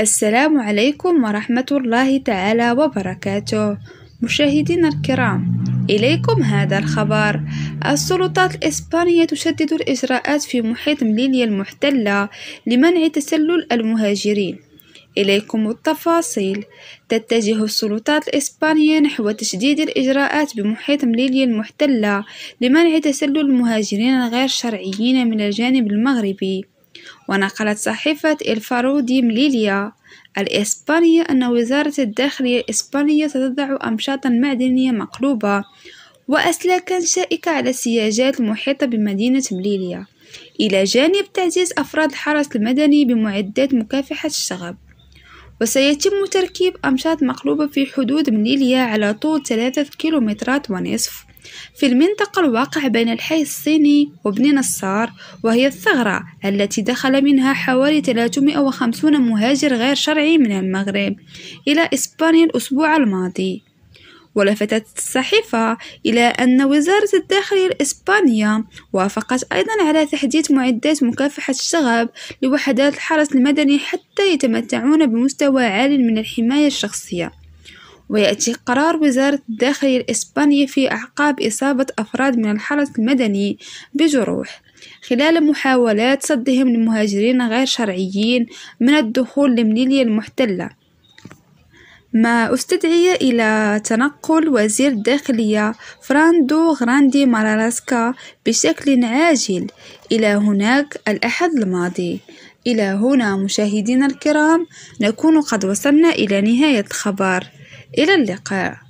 السلام عليكم ورحمة الله تعالى وبركاته مشاهدينا الكرام إليكم هذا الخبر السلطات الإسبانية تشدد الإجراءات في محيط مليليا المحتلة لمنع تسلل المهاجرين إليكم التفاصيل تتجه السلطات الإسبانية نحو تشديد الإجراءات بمحيط مليليا المحتلة لمنع تسلل المهاجرين الغير شرعيين من الجانب المغربي ونقلت صحيفة الفارو دي مليليا الإسبانية أن وزارة الداخلية الإسبانية ستضع أمشاطا معدنية مقلوبة وأسلاكا شائكة على السياجات المحيطة بمدينة مليليا إلى جانب تعزيز أفراد الحرس المدني بمعدات مكافحة الشغب وسيتم تركيب أمشاط مقلوبة في حدود منيليا على طول ثلاثة كيلومترات ونصف في المنطقة الواقع بين الحي الصيني وبن نصار وهي الثغرة التي دخل منها حوالي 350 مهاجر غير شرعي من المغرب إلى إسبانيا الأسبوع الماضي ولفتت الصحيفة إلى أن وزارة الداخلية الإسبانية وافقت أيضا على تحديث معدات مكافحة الشغب لوحدات الحرس المدني حتى يتمتعون بمستوى عال من الحماية الشخصية ويأتي قرار وزارة الداخلية الإسبانية في أعقاب إصابة أفراد من الحرس المدني بجروح خلال محاولات صدهم لمهاجرين غير شرعيين من الدخول لمليليا المحتلة ما استدعي إلى تنقل وزير الداخلية فراندو غراندي ماراراسكا بشكل عاجل إلى هناك الأحد الماضي إلى هنا مشاهدينا الكرام نكون قد وصلنا إلى نهاية الخبر إلى اللقاء